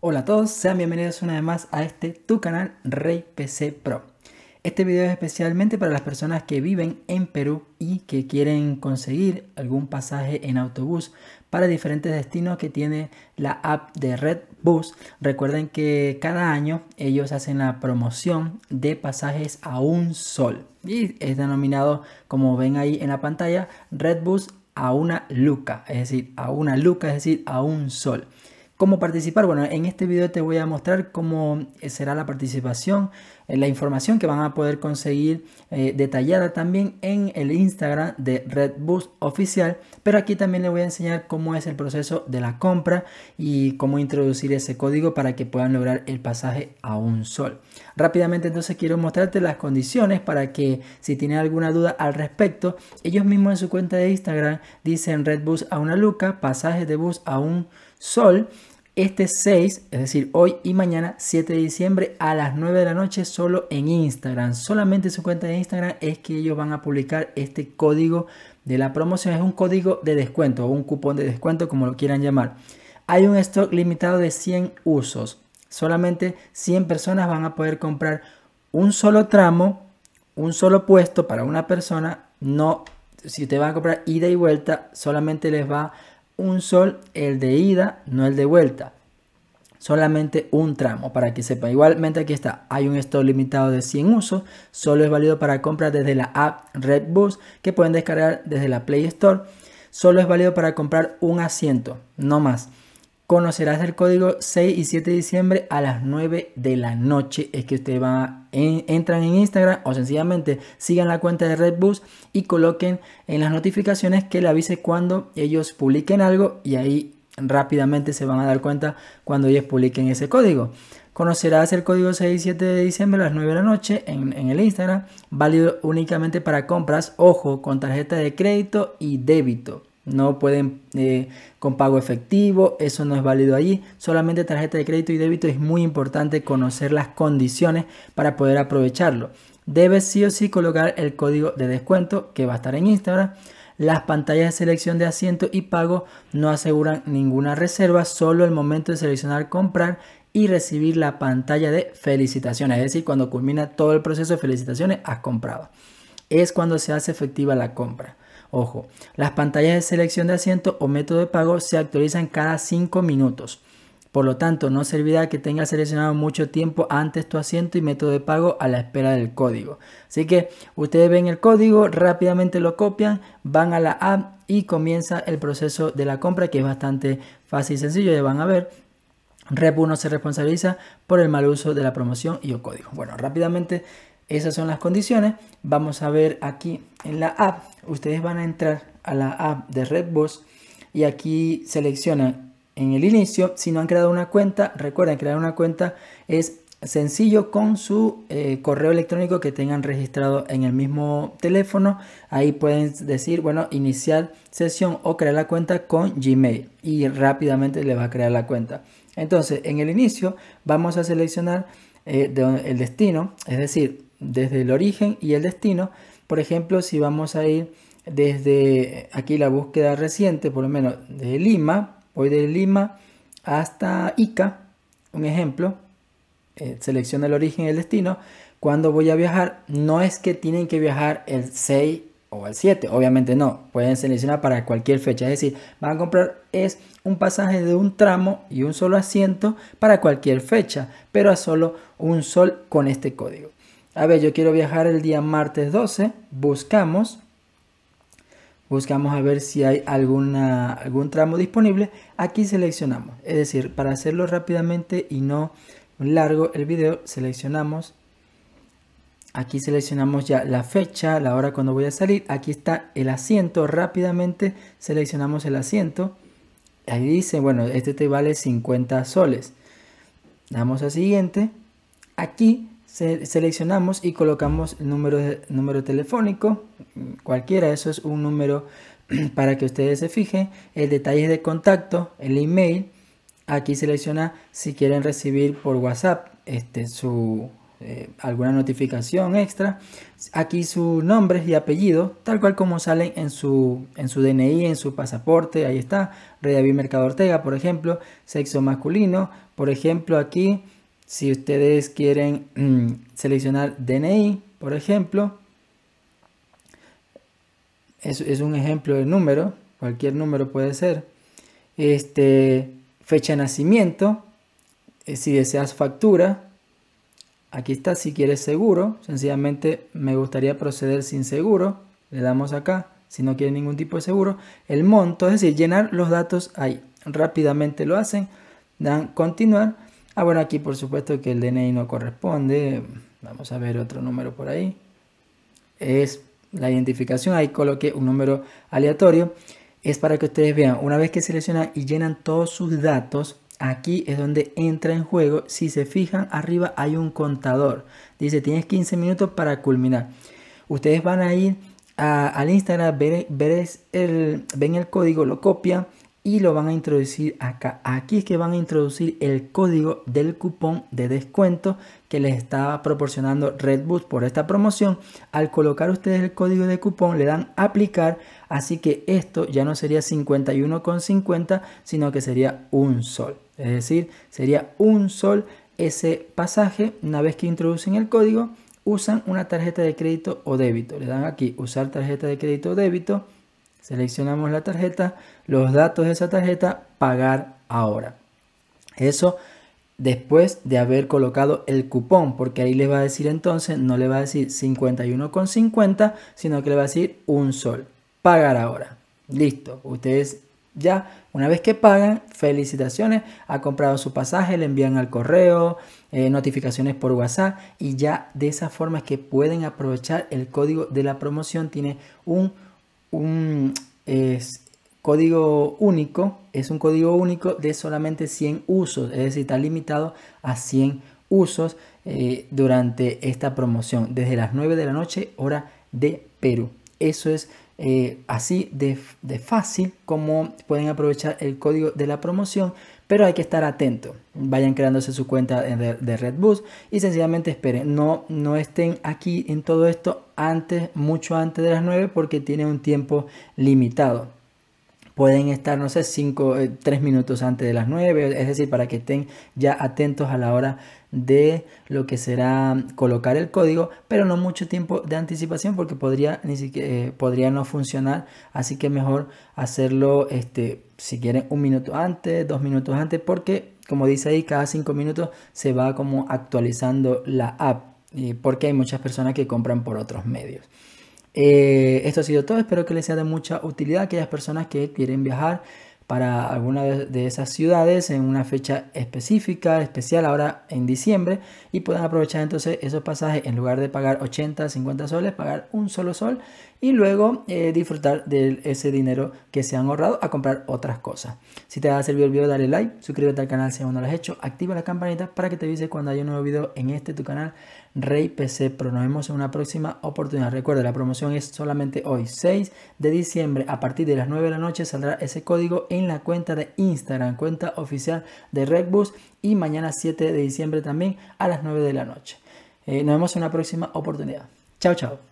Hola a todos, sean bienvenidos una vez más a este tu canal Rey PC Pro. Este video es especialmente para las personas que viven en Perú y que quieren conseguir algún pasaje en autobús para diferentes destinos que tiene la app de Red Bus. Recuerden que cada año ellos hacen la promoción de pasajes a un sol y es denominado, como ven ahí en la pantalla, Red Bus a una luca, es decir, a una luca, es decir, a un sol. ¿Cómo participar? Bueno, en este video te voy a mostrar cómo eh, será la participación, eh, la información que van a poder conseguir eh, detallada también en el Instagram de Redbus Oficial, pero aquí también les voy a enseñar cómo es el proceso de la compra y cómo introducir ese código para que puedan lograr el pasaje a un sol. Rápidamente entonces quiero mostrarte las condiciones para que si tienen alguna duda al respecto, ellos mismos en su cuenta de Instagram dicen Redbus a una luca, pasaje de bus a un sol este 6, es decir, hoy y mañana, 7 de diciembre a las 9 de la noche, solo en Instagram. Solamente su cuenta de Instagram es que ellos van a publicar este código de la promoción. Es un código de descuento o un cupón de descuento, como lo quieran llamar. Hay un stock limitado de 100 usos. Solamente 100 personas van a poder comprar un solo tramo, un solo puesto para una persona. No, si te van a comprar ida y vuelta, solamente les va a un sol el de ida, no el de vuelta. Solamente un tramo, para que sepa. Igualmente aquí está, hay un stock limitado de 100 usos, solo es válido para comprar desde la app Redbus que pueden descargar desde la Play Store. Solo es válido para comprar un asiento, no más. Conocerás el código 6 y 7 de diciembre a las 9 de la noche. Es que ustedes entran en Instagram o sencillamente sigan la cuenta de Redbus y coloquen en las notificaciones que le avise cuando ellos publiquen algo y ahí rápidamente se van a dar cuenta cuando ellos publiquen ese código. Conocerás el código 6 y 7 de diciembre a las 9 de la noche en, en el Instagram, válido únicamente para compras, ojo, con tarjeta de crédito y débito. No pueden eh, con pago efectivo, eso no es válido allí. Solamente tarjeta de crédito y débito es muy importante conocer las condiciones para poder aprovecharlo. Debes sí o sí colocar el código de descuento que va a estar en Instagram. Las pantallas de selección de asiento y pago no aseguran ninguna reserva, solo el momento de seleccionar comprar y recibir la pantalla de felicitaciones, es decir, cuando culmina todo el proceso de felicitaciones, has comprado. Es cuando se hace efectiva la compra. Ojo, las pantallas de selección de asiento o método de pago se actualizan cada 5 minutos. Por lo tanto, no servirá que tengas seleccionado mucho tiempo antes tu asiento y método de pago a la espera del código. Así que ustedes ven el código, rápidamente lo copian, van a la app y comienza el proceso de la compra que es bastante fácil y sencillo, ya van a ver. Rep1 se responsabiliza por el mal uso de la promoción y el código. Bueno, rápidamente esas son las condiciones. Vamos a ver aquí en la app. Ustedes van a entrar a la app de Redbox y aquí seleccionan en el inicio. Si no han creado una cuenta, recuerden, crear una cuenta es sencillo con su eh, correo electrónico que tengan registrado en el mismo teléfono. Ahí pueden decir, bueno, iniciar sesión o crear la cuenta con Gmail y rápidamente le va a crear la cuenta. Entonces, en el inicio vamos a seleccionar eh, el destino, es decir, desde el origen y el destino. Por ejemplo, si vamos a ir desde aquí la búsqueda reciente, por lo menos de Lima, voy de Lima hasta Ica, un ejemplo, eh, selecciona el origen y el destino. Cuando voy a viajar, no es que tienen que viajar el 6 o el 7, obviamente no, pueden seleccionar para cualquier fecha, es decir, van a comprar es un pasaje de un tramo y un solo asiento para cualquier fecha, pero a solo un sol con este código. A ver, yo quiero viajar el día martes 12. Buscamos. Buscamos a ver si hay alguna, algún tramo disponible. Aquí seleccionamos. Es decir, para hacerlo rápidamente y no largo el video, seleccionamos. Aquí seleccionamos ya la fecha, la hora cuando voy a salir. Aquí está el asiento. Rápidamente seleccionamos el asiento. Ahí dice, bueno, este te vale 50 soles. Damos a siguiente. Aquí seleccionamos y colocamos el número, número telefónico, cualquiera, eso es un número para que ustedes se fijen, el detalle de contacto, el email, aquí selecciona si quieren recibir por WhatsApp este, su, eh, alguna notificación extra. Aquí su nombre y apellido, tal cual como salen en su, en su DNI, en su pasaporte, ahí está, Redavid Mercado Ortega, por ejemplo, sexo masculino, por ejemplo, aquí si ustedes quieren mm, seleccionar DNI, por ejemplo, es, un ejemplo de número, cualquier número puede ser. Este, fecha de nacimiento, eh, si deseas factura, aquí está, si quieres seguro, sencillamente me gustaría proceder sin seguro, le damos acá, si no quiere ningún tipo de seguro, el monto, es decir, llenar los datos ahí. Rápidamente lo hacen, dan continuar Ah, bueno, aquí por supuesto que el DNI no corresponde. Vamos a ver otro número por ahí. Es la identificación. Ahí coloqué un número aleatorio. Es para que ustedes vean, una vez que seleccionan y llenan todos sus datos, aquí es donde entra en juego. Si se fijan, arriba hay un contador. Dice, tienes 15 minutos para culminar. Ustedes van a ir al Instagram, el, ven el código, lo copian y lo van a introducir acá. Aquí es que van a introducir el código del cupón de descuento que les estaba proporcionando Redbus por esta promoción. Al colocar ustedes el código de cupón le dan aplicar, así que esto ya no sería 51,50, sino que sería un sol. Es decir, sería un sol ese pasaje una vez que introducen el código usan una tarjeta de crédito o débito. Le dan aquí usar tarjeta de crédito o débito. Seleccionamos la tarjeta, los datos de esa tarjeta, pagar ahora. Eso después de haber colocado el cupón, porque ahí les va a decir entonces, no le va a decir 51,50, sino que le va a decir un sol. Pagar ahora. Listo, ustedes ya, una vez que pagan, felicitaciones, ha comprado su pasaje, le envían al correo, eh, notificaciones por WhatsApp y ya de esa forma es que pueden aprovechar el código de la promoción, tiene un, un código único es un código único de solamente 100 usos, es decir, está limitado a 100 usos eh, durante esta promoción, desde las 9 de la noche, hora de Perú. Eso es eh, así de, fácil como pueden aprovechar el código de la promoción, pero hay que estar atento. Vayan creándose su cuenta de, Redbus y sencillamente esperen. No, no estén aquí en todo esto antes, mucho antes de las 9 porque tiene un tiempo limitado pueden estar, no sé, 5, 3 eh, minutos antes de las 9, es decir, para que estén ya atentos a la hora de lo que será colocar el código, pero no mucho tiempo de anticipación porque podría, ni siquiera, eh, podría no funcionar, así que mejor hacerlo, este, si quieren, un minuto antes, dos minutos antes, porque como dice ahí, cada cinco minutos se va como actualizando la app, porque hay muchas personas que compran por otros medios. Eh, esto ha sido todo, espero que les sea de mucha utilidad a aquellas personas que quieren viajar para alguna de esas ciudades en una fecha específica, especial ahora en diciembre, y puedan aprovechar entonces esos pasajes en lugar de pagar 80, 50 soles, pagar un solo sol y luego eh, disfrutar de ese dinero que se han ahorrado a comprar otras cosas. Si te ha servido el video, dale like, suscríbete al canal si aún no lo has hecho, activa la campanita para que te avise cuando haya un nuevo video en este tu canal. Rey PC Pro. Nos vemos en una próxima oportunidad. Recuerda, la promoción es solamente hoy, 6 de diciembre. A partir de las 9 de la noche saldrá ese código en la cuenta de Instagram, cuenta oficial de Redbus. Y mañana 7 de diciembre también a las 9 de la noche. Eh, nos vemos en una próxima oportunidad. Chao, chao.